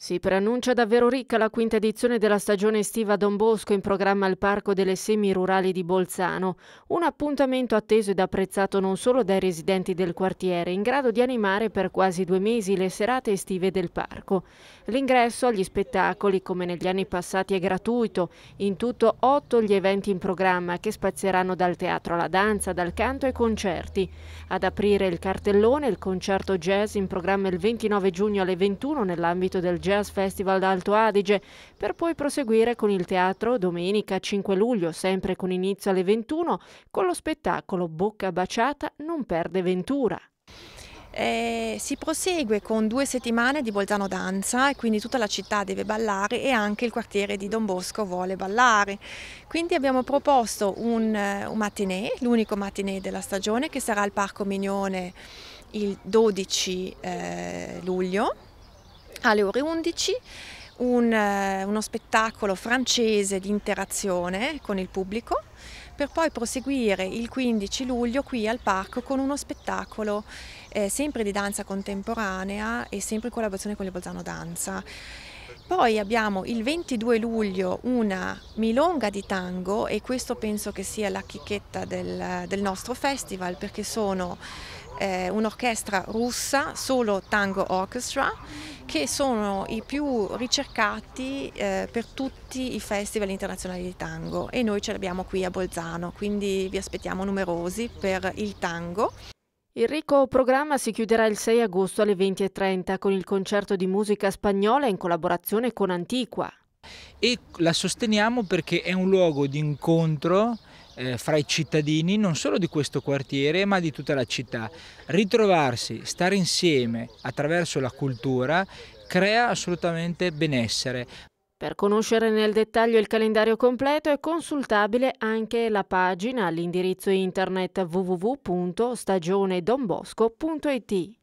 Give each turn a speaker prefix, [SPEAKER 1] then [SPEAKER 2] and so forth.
[SPEAKER 1] Si preannuncia davvero ricca la quinta edizione della stagione estiva Don Bosco in programma al Parco delle Semi Rurali di Bolzano, un appuntamento atteso ed apprezzato non solo dai residenti del quartiere, in grado di animare per quasi due mesi le serate estive del parco. L'ingresso agli spettacoli, come negli anni passati, è gratuito, in tutto otto gli eventi in programma che spazieranno dal teatro alla danza, dal canto ai concerti. Ad aprire il cartellone il concerto jazz in programma il 29 giugno alle 21 nell'ambito del jazz Jazz Festival d'Alto Adige, per poi proseguire con il teatro domenica 5 luglio, sempre con inizio alle 21, con lo spettacolo Bocca baciata non perde Ventura. Eh, si prosegue con due
[SPEAKER 2] settimane di Bolzano Danza e quindi tutta la città deve ballare e anche il quartiere di Don Bosco vuole ballare. Quindi abbiamo proposto un, eh, un matinee, l'unico matinee della stagione che sarà al Parco Mignone il 12 eh, luglio alle ore 11 un, eh, uno spettacolo francese di interazione con il pubblico per poi proseguire il 15 luglio qui al parco con uno spettacolo eh, sempre di danza contemporanea e sempre in collaborazione con il Bolzano Danza. Poi abbiamo il 22 luglio una milonga di tango e questo penso che sia la chicchetta del, del nostro festival perché sono eh, un'orchestra russa, solo Tango Orchestra, che sono i più ricercati eh, per tutti i festival internazionali di tango e noi ce l'abbiamo qui a Bolzano, quindi vi aspettiamo numerosi
[SPEAKER 1] per il tango. Il ricco programma si chiuderà il 6 agosto alle 20.30 con il concerto di musica spagnola in collaborazione con Antiqua.
[SPEAKER 3] E la sosteniamo perché è un luogo di incontro eh, fra i cittadini non solo di questo quartiere ma di tutta la città. Ritrovarsi, stare insieme attraverso la cultura crea assolutamente benessere. Per conoscere nel dettaglio il
[SPEAKER 1] calendario completo è consultabile anche la pagina all'indirizzo internet www.stagionedonbosco.it.